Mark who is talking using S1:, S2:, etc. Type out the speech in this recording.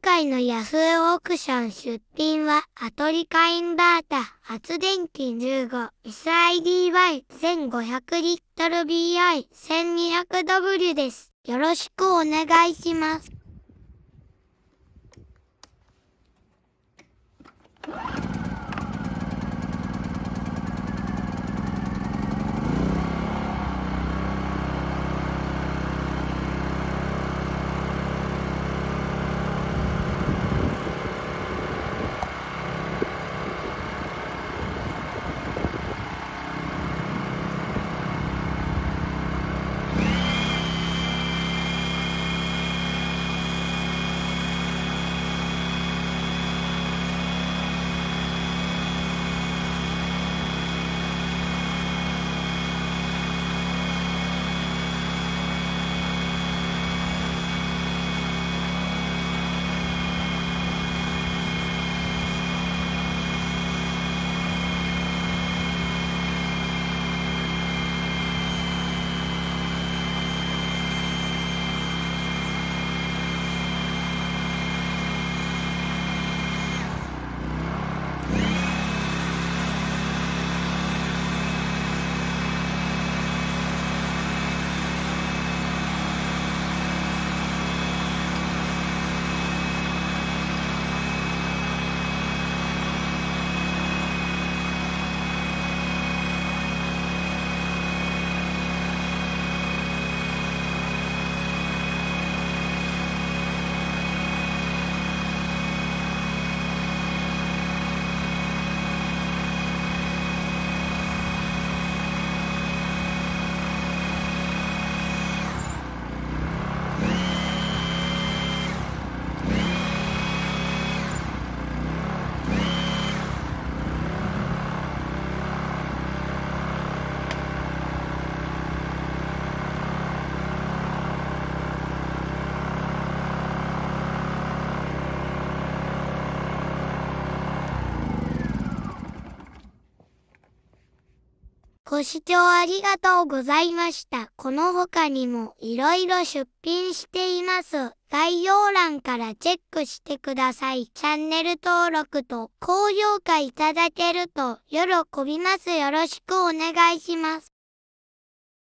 S1: 今回のヤフーオークション出品は、アトリカインバータ発電機 15SIDY1500 リットル BI1200W です。よろしくお願いします。ご視聴ありがとうございました。この他にもいろいろ出品しています。概要欄からチェックしてください。チャンネル登録と高評価いただけると喜びます。よろしくお願いします。